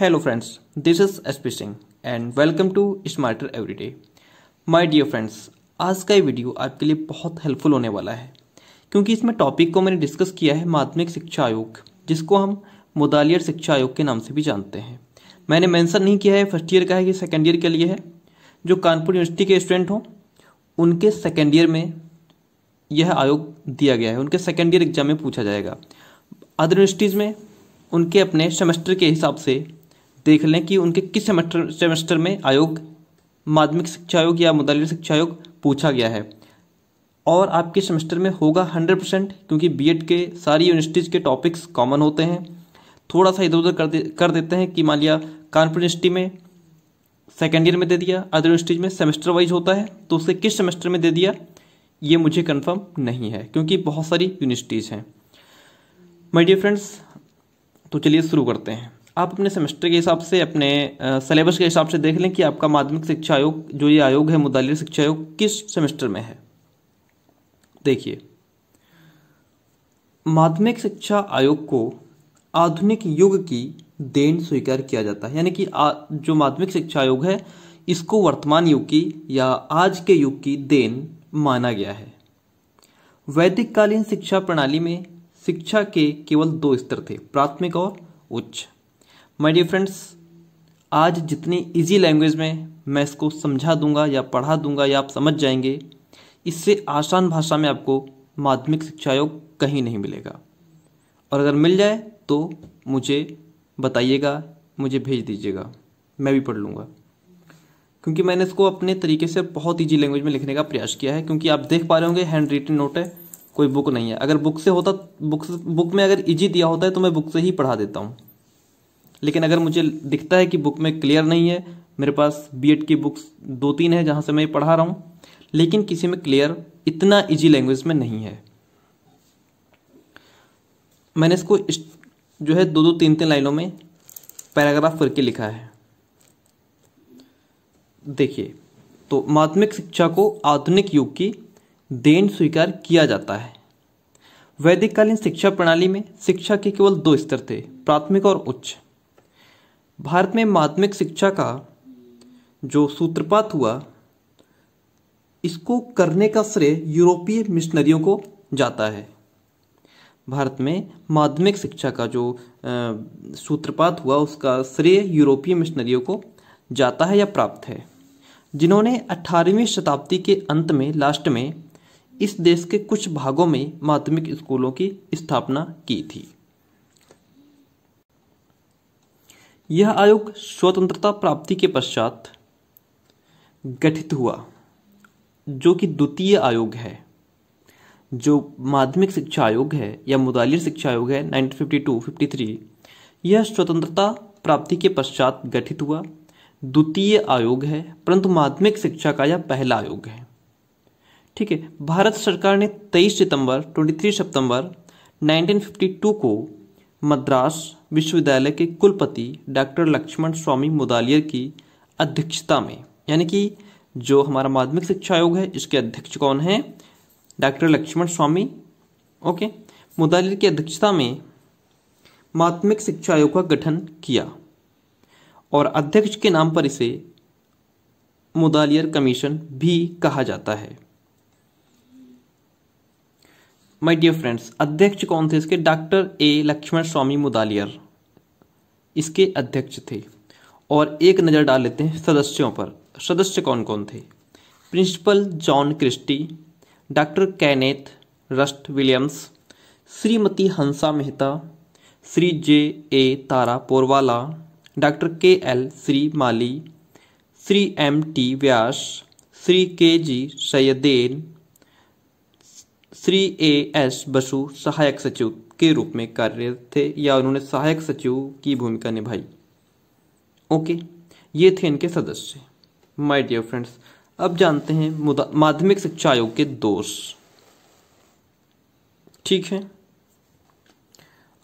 hello friends this is S P Singh and welcome to smarter everyday my dear friends आज का ये video आपके लिए बहुत हेल्पफुल होने वाला है क्योंकि इसमें टॉपिक को मैंने डिस्कस किया है माध्यमिक शिक्षा आयोग जिसको हम मुदालियर शिक्षा आयोग के नाम से भी जानते हैं मैंने मेंशन नहीं किया है फर्स्ट ईयर का है कि सेकेंड ईयर के लिए है जो कानपुर यूनिवर्सिटी के स्टूडेंट हों उनके सेकेंड ईयर में यह आयोग दिया गया है उनके सेकेंड ईयर एग्जाम में पूछा जाएगा अदर यूनिवर्सिटीज़ में उनके अपने सेमेस्टर के हिसाब से देख लें कि उनके किस सेमेस्टर सेमेस्टर में आयोग माध्यमिक शिक्षा आयोग या मुदालिर शिक्षा आयोग पूछा गया है और आपके सेमेस्टर में होगा हंड्रेड परसेंट क्योंकि बी के सारी यूनिवर्सिटीज़ के टॉपिक्स कॉमन होते हैं थोड़ा सा इधर उधर कर दे कर देते हैं कि मान लिया कानपुर यूनिवर्सिटी में सेकेंड ईयर में दे दिया अदर यूनिवर्सिटीज में सेमेस्टर वाइज होता है तो उसे किस सेमेस्टर में दे दिया ये मुझे कन्फर्म नहीं है क्योंकि बहुत सारी यूनिवर्सिटीज़ हैं माई डियर फ्रेंड्स तो चलिए शुरू करते हैं आप अपने सेमेस्टर के हिसाब से अपने सिलेबस के हिसाब से देख लें कि आपका माध्यमिक शिक्षा आयोग जो ये आयोग है मुदालिर शिक्षा आयोग किस सेमेस्टर में है देखिए माध्यमिक शिक्षा आयोग को आधुनिक युग की देन स्वीकार किया जाता है यानी कि जो माध्यमिक शिक्षा आयोग है इसको वर्तमान युग की या आज के युग की देन माना गया है वैदिक कालीन शिक्षा प्रणाली में शिक्षा के केवल दो स्तर थे प्राथमिक और उच्च माय डियर फ्रेंड्स आज जितनी इजी लैंग्वेज में मैं इसको समझा दूंगा या पढ़ा दूंगा या आप समझ जाएंगे इससे आसान भाषा में आपको माध्यमिक शिक्षा आयोग कहीं नहीं मिलेगा और अगर मिल जाए तो मुझे बताइएगा मुझे भेज दीजिएगा मैं भी पढ़ लूँगा क्योंकि मैंने इसको अपने तरीके से बहुत ईजी लैंग्वेज में लिखने का प्रयास किया है क्योंकि आप देख पा रहे होंगे हैंड रिटन नोट है कोई बुक नहीं है अगर बुक से होता बुक बुक में अगर ईजी दिया होता है तो मैं बुक से ही पढ़ा देता हूँ लेकिन अगर मुझे दिखता है कि बुक में क्लियर नहीं है मेरे पास बी की बुक्स दो तीन है जहाँ से मैं पढ़ा रहा हूँ लेकिन किसी में क्लियर इतना इजी लैंग्वेज में नहीं है मैंने इसको इस, जो है दो दो तीन तीन लाइनों में पैराग्राफ करके लिखा है देखिए तो माध्यमिक शिक्षा को आधुनिक युग की देन स्वीकार किया जाता है वैदिक कालीन शिक्षा प्रणाली में शिक्षा के केवल दो स्तर थे प्राथमिक और उच्च भारत में माध्यमिक शिक्षा का जो सूत्रपात हुआ इसको करने का श्रेय यूरोपीय मिशनरियों को जाता है भारत में माध्यमिक शिक्षा का जो सूत्रपात हुआ उसका श्रेय यूरोपीय मिशनरियों को जाता है या प्राप्त है जिन्होंने 18वीं शताब्दी के अंत में लास्ट में इस देश के कुछ भागों में माध्यमिक स्कूलों की स्थापना की थी यह आयोग स्वतंत्रता प्राप्ति के पश्चात गठित हुआ जो कि द्वितीय आयोग है जो माध्यमिक शिक्षा आयोग है या मुदालिर शिक्षा आयोग है 1952-53 यह स्वतंत्रता प्राप्ति के पश्चात गठित हुआ द्वितीय आयोग है परंतु माध्यमिक शिक्षा का यह पहला आयोग है ठीक है भारत सरकार ने 23 सितंबर 23 सितंबर 1952 को मद्रास विश्वविद्यालय के कुलपति डॉक्टर लक्ष्मण स्वामी मुदालियर की अध्यक्षता में यानी कि जो हमारा माध्यमिक शिक्षा आयोग है इसके अध्यक्ष कौन है डॉक्टर लक्ष्मण स्वामी ओके मुदालियर की अध्यक्षता में माध्यमिक शिक्षा आयोग का गठन किया और अध्यक्ष के नाम पर इसे मुदालियर कमीशन भी कहा जाता है माय डियर फ्रेंड्स अध्यक्ष कौन थे इसके डॉक्टर ए लक्ष्मण स्वामी मुदालियर इसके अध्यक्ष थे और एक नज़र डाल लेते हैं सदस्यों पर सदस्य कौन कौन थे principal John Christie doctor Kenneth Rust Williams Shrimati Hansa Mehta Shri J A Taraporewala doctor K L Shrimali Shri M T Vyas Shri K G Saiyidain Shri A S Basu सहायक सचिव के रूप में कार्यरत थे या उन्होंने सहायक सचिव की भूमिका निभाई ओके ये थे इनके सदस्य माय डियर फ्रेंड्स अब जानते हैं माध्यमिक शिक्षा आयोग के दोष ठीक है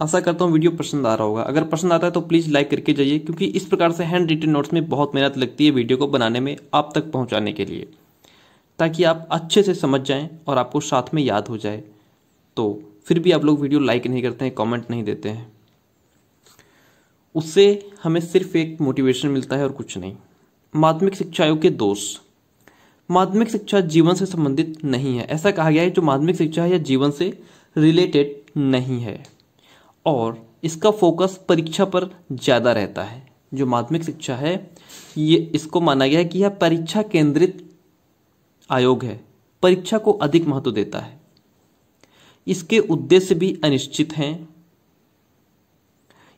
आशा करता हूँ वीडियो पसंद आ रहा होगा अगर पसंद आता है तो प्लीज़ लाइक करके जाइए क्योंकि इस प्रकार से हैंड रिटन नोट्स में बहुत मेहनत लगती है वीडियो को बनाने में आप तक पहुँचाने के लिए ताकि आप अच्छे से समझ जाएं और आपको साथ में याद हो जाए तो फिर भी आप लोग वीडियो लाइक नहीं करते हैं कमेंट नहीं देते हैं उससे हमें सिर्फ एक मोटिवेशन मिलता है और कुछ नहीं माध्यमिक शिक्षा आयोग के दोष माध्यमिक शिक्षा जीवन से संबंधित नहीं है ऐसा कहा गया है जो माध्यमिक शिक्षा है जीवन से रिलेटेड नहीं है और इसका फोकस परीक्षा पर ज़्यादा रहता है जो माध्यमिक शिक्षा है ये इसको माना गया है कि यह परीक्षा केंद्रित आयोग है परीक्षा को अधिक महत्व देता है इसके उद्देश्य भी अनिश्चित हैं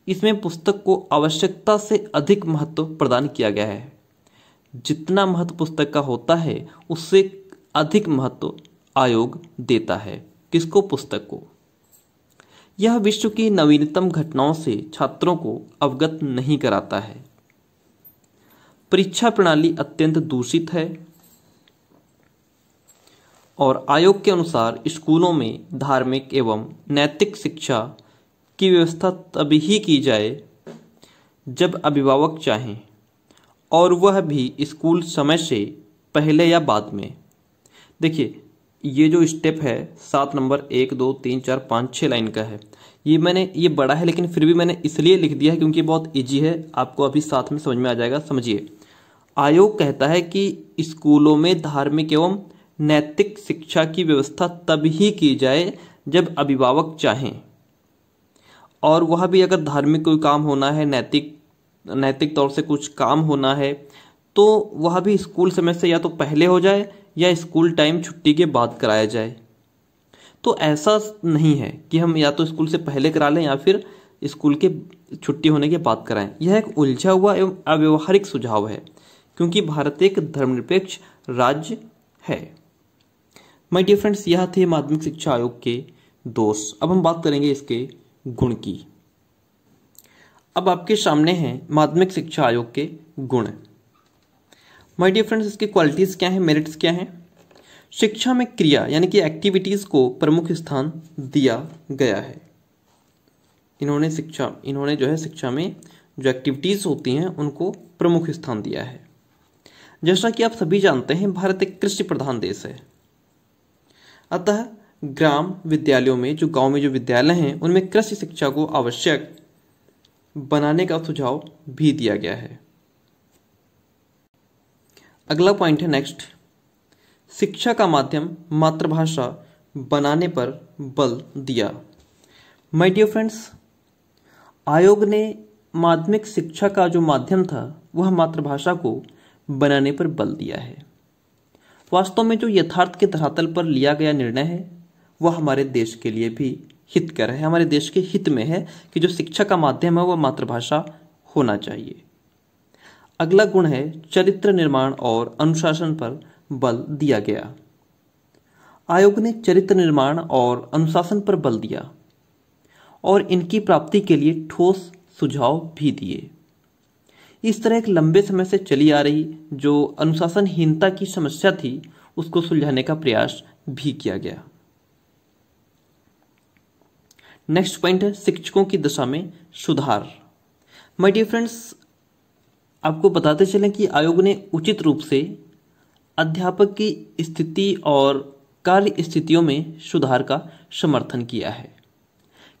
इसमें पुस्तक को आवश्यकता से अधिक महत्व प्रदान किया गया है जितना महत्व पुस्तक का होता है उससे अधिक महत्व आयोग देता है किसको पुस्तक को यह विश्व की नवीनतम घटनाओं से छात्रों को अवगत नहीं कराता है परीक्षा प्रणाली अत्यंत दूषित है और आयोग के अनुसार स्कूलों में धार्मिक एवं नैतिक शिक्षा की व्यवस्था तभी ही की जाए जब अभिभावक चाहें और वह भी स्कूल समय से पहले या बाद में देखिए ये जो स्टेप है सात नंबर एक दो तीन चार पाँच छः लाइन का है ये मैंने ये बड़ा है लेकिन फिर भी मैंने इसलिए लिख दिया है क्योंकि बहुत ईजी है आपको अभी साथ में समझ में आ जाएगा समझिए आयोग कहता है कि स्कूलों में धार्मिक एवं नैतिक शिक्षा की व्यवस्था तब ही की जाए जब अभिभावक चाहें और वह भी अगर धार्मिक कोई काम होना है नैतिक नैतिक तौर से कुछ काम होना है तो वह भी स्कूल समय से या तो पहले हो जाए या स्कूल टाइम छुट्टी के बाद कराया जाए तो ऐसा नहीं है कि हम या तो स्कूल से पहले करा लें या फिर स्कूल के छुट्टी होने के बाद कराएं यह एक उलझा हुआ एवं अव्यवहारिक सुझाव है क्योंकि भारत एक धर्मनिरपेक्ष राज्य है माय डियर फ्रेंड्स यह थे माध्यमिक शिक्षा आयोग के दोष अब हम बात करेंगे इसके गुण की अब आपके सामने हैं माध्यमिक शिक्षा आयोग के गुण माय डियर फ्रेंड्स इसके क्वालिटीज़ क्या हैं मेरिट्स क्या हैं शिक्षा में क्रिया यानी कि एक्टिविटीज़ को प्रमुख स्थान दिया गया है इन्होंने शिक्षा इन्होंने जो है शिक्षा में जो एक्टिविटीज़ होती हैं उनको प्रमुख स्थान दिया है जैसा कि आप सभी जानते हैं भारत एक कृषि प्रधान देश है अतः ग्राम विद्यालयों में जो गांव में जो विद्यालय हैं उनमें कृषि शिक्षा को आवश्यक बनाने का सुझाव भी दिया गया है अगला पॉइंट है नेक्स्ट शिक्षा का माध्यम मातृभाषा बनाने पर बल दिया माय डियर फ्रेंड्स आयोग ने माध्यमिक शिक्षा का जो माध्यम था वह मातृभाषा को बनाने पर बल दिया है वास्तव में जो यथार्थ के धरातल पर लिया गया निर्णय है वह हमारे देश के लिए भी हितकर है हमारे देश के हित में है कि जो शिक्षा का माध्यम है वह मातृभाषा होना चाहिए अगला गुण है चरित्र निर्माण और अनुशासन पर बल दिया गया आयोग ने चरित्र निर्माण और अनुशासन पर बल दिया और इनकी प्राप्ति के लिए ठोस सुझाव भी दिए इस तरह एक लंबे समय से चली आ रही जो अनुशासनहीनता की समस्या थी उसको सुलझाने का प्रयास भी किया गया नेक्स्ट पॉइंट है शिक्षकों की दशा में सुधार माय डियर फ्रेंड्स आपको बताते चलें कि आयोग ने उचित रूप से अध्यापक की स्थिति और कार्य स्थितियों में सुधार का समर्थन किया है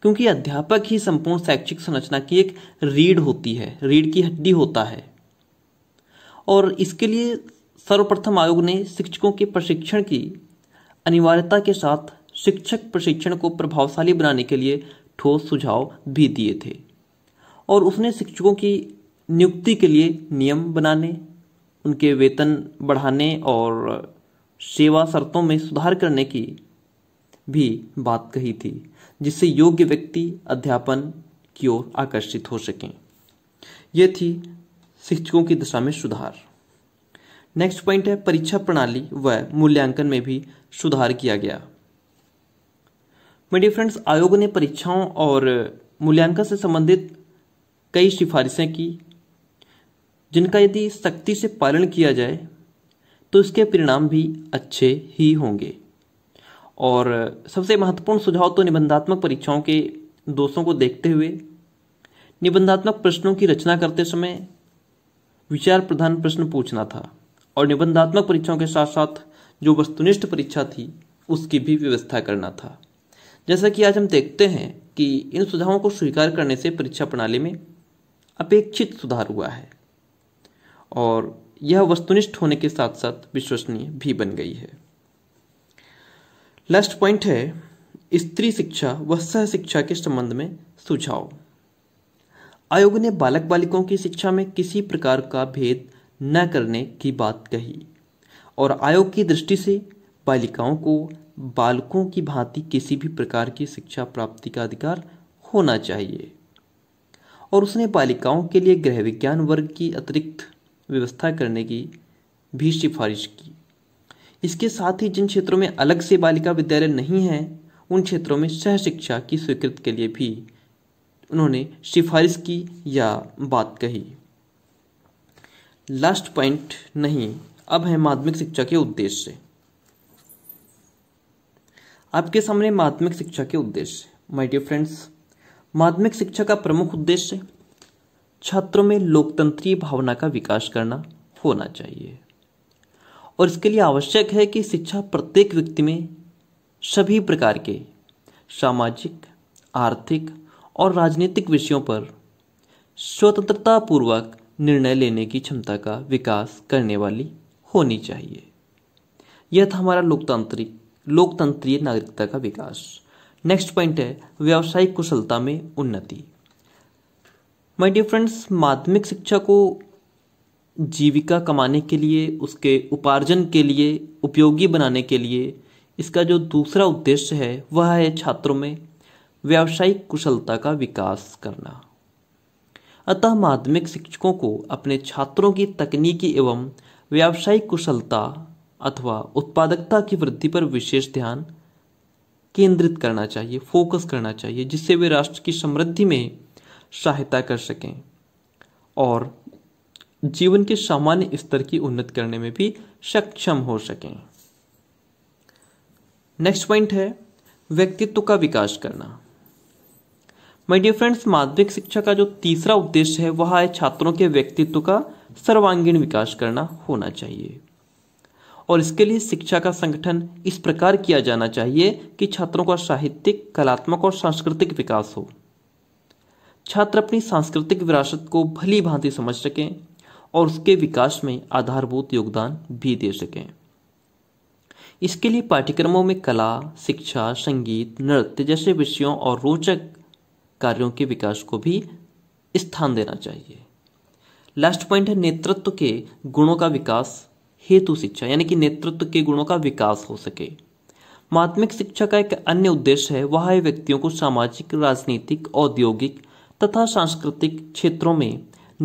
क्योंकि अध्यापक ही संपूर्ण शैक्षिक संरचना की एक रीढ़ होती है रीढ़ की हड्डी होता है और इसके लिए सर्वप्रथम आयोग ने शिक्षकों के प्रशिक्षण की अनिवार्यता के साथ शिक्षक प्रशिक्षण को प्रभावशाली बनाने के लिए ठोस सुझाव भी दिए थे और उसने शिक्षकों की नियुक्ति के लिए नियम बनाने उनके वेतन बढ़ाने और सेवा शर्तों में सुधार करने की भी बात कही थी जिससे योग्य व्यक्ति अध्यापन की ओर आकर्षित हो सकें ये थी शिक्षकों की दिशा में सुधार नेक्स्ट पॉइंट है परीक्षा प्रणाली व मूल्यांकन में भी सुधार किया गया मेडियर फ्रेंड्स आयोग ने परीक्षाओं और मूल्यांकन से संबंधित कई सिफारिशें की जिनका यदि सख्ती से पालन किया जाए तो इसके परिणाम भी अच्छे ही होंगे और सबसे महत्वपूर्ण सुझाव तो निबंधात्मक परीक्षाओं के दोषों को देखते हुए निबंधात्मक प्रश्नों की रचना करते समय विचार प्रधान प्रश्न पूछना था और निबंधात्मक परीक्षाओं के साथ साथ जो वस्तुनिष्ठ परीक्षा थी उसकी भी व्यवस्था करना था जैसा कि आज हम देखते हैं कि इन सुझावों को स्वीकार करने से परीक्षा प्रणाली में अपेक्षित सुधार हुआ है और यह वस्तुनिष्ठ होने के साथ साथ विश्वसनीय भी बन गई है लास्ट पॉइंट है स्त्री शिक्षा व सह शिक्षा के संबंध में सुझाव आयोग ने बालक बालिकाओं की शिक्षा में किसी प्रकार का भेद न करने की बात कही और आयोग की दृष्टि से बालिकाओं को बालकों की भांति किसी भी प्रकार की शिक्षा प्राप्ति का अधिकार होना चाहिए और उसने बालिकाओं के लिए गृह विज्ञान वर्ग की अतिरिक्त व्यवस्था करने की भी सिफारिश की इसके साथ ही जिन क्षेत्रों में अलग से बालिका विद्यालय नहीं है उन क्षेत्रों में सह शिक्षा की स्वीकृति के लिए भी उन्होंने सिफारिश की या बात कही लास्ट पॉइंट नहीं अब है माध्यमिक शिक्षा के उद्देश्य आपके सामने माध्यमिक शिक्षा के उद्देश्य माय डियर फ्रेंड्स माध्यमिक शिक्षा का प्रमुख उद्देश्य छात्रों में लोकतंत्रीय भावना का विकास करना होना चाहिए और इसके लिए आवश्यक है कि शिक्षा प्रत्येक व्यक्ति में सभी प्रकार के सामाजिक आर्थिक और राजनीतिक विषयों पर स्वतंत्रता पूर्वक निर्णय लेने की क्षमता का विकास करने वाली होनी चाहिए यह था हमारा लोकतांत्रिक लोकतंत्रीय नागरिकता का विकास नेक्स्ट पॉइंट है व्यावसायिक कुशलता में उन्नति माय डियर फ्रेंड्स माध्यमिक शिक्षा को जीविका कमाने के लिए उसके उपार्जन के लिए उपयोगी बनाने के लिए इसका जो दूसरा उद्देश्य है वह है छात्रों में व्यावसायिक कुशलता का विकास करना अतः माध्यमिक शिक्षकों को अपने छात्रों की तकनीकी एवं व्यावसायिक कुशलता अथवा उत्पादकता की वृद्धि पर विशेष ध्यान केंद्रित करना चाहिए फोकस करना चाहिए जिससे वे राष्ट्र की समृद्धि में सहायता कर सकें और जीवन के सामान्य स्तर की उन्नत करने में भी सक्षम हो सकें नेक्स्ट पॉइंट है व्यक्तित्व का विकास करना माय डियर फ्रेंड्स माध्यमिक शिक्षा का जो तीसरा उद्देश्य है वह है छात्रों के व्यक्तित्व का सर्वांगीण विकास करना होना चाहिए और इसके लिए शिक्षा का संगठन इस प्रकार किया जाना चाहिए कि छात्रों का साहित्यिक कलात्मक और सांस्कृतिक विकास हो छात्र अपनी सांस्कृतिक विरासत को भली भांति समझ सकें और उसके विकास में आधारभूत योगदान भी दे सकें इसके लिए पाठ्यक्रमों में कला शिक्षा संगीत नृत्य जैसे विषयों और रोचक कार्यों के विकास को भी स्थान देना चाहिए लास्ट पॉइंट है नेतृत्व के गुणों का विकास हेतु शिक्षा यानी कि नेतृत्व के गुणों का विकास हो सके माध्यमिक शिक्षा का एक अन्य उद्देश्य है वह व्यक्तियों को सामाजिक राजनीतिक औद्योगिक तथा सांस्कृतिक क्षेत्रों में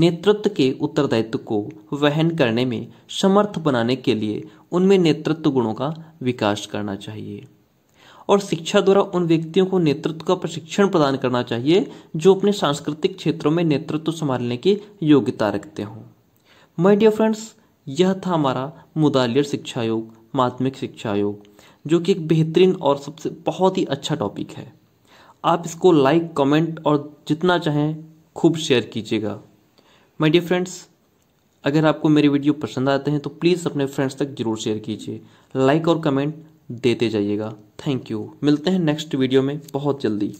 नेतृत्व के उत्तरदायित्व को वहन करने में समर्थ बनाने के लिए उनमें नेतृत्व गुणों का विकास करना चाहिए और शिक्षा द्वारा उन व्यक्तियों को नेतृत्व का प्रशिक्षण प्रदान करना चाहिए जो अपने सांस्कृतिक क्षेत्रों में नेतृत्व संभालने की योग्यता रखते हों माय डियर फ्रेंड्स यह था हमारा मुदालियर शिक्षा आयोग माध्यमिक शिक्षा आयोग जो कि एक बेहतरीन और सबसे बहुत ही अच्छा टॉपिक है आप इसको लाइक कमेंट और जितना चाहें खूब शेयर कीजिएगा माय डियर फ्रेंड्स अगर आपको मेरे वीडियो पसंद आते हैं तो प्लीज़ अपने फ्रेंड्स तक जरूर शेयर कीजिए लाइक और कमेंट देते जाइएगा थैंक यू मिलते हैं नेक्स्ट वीडियो में बहुत जल्दी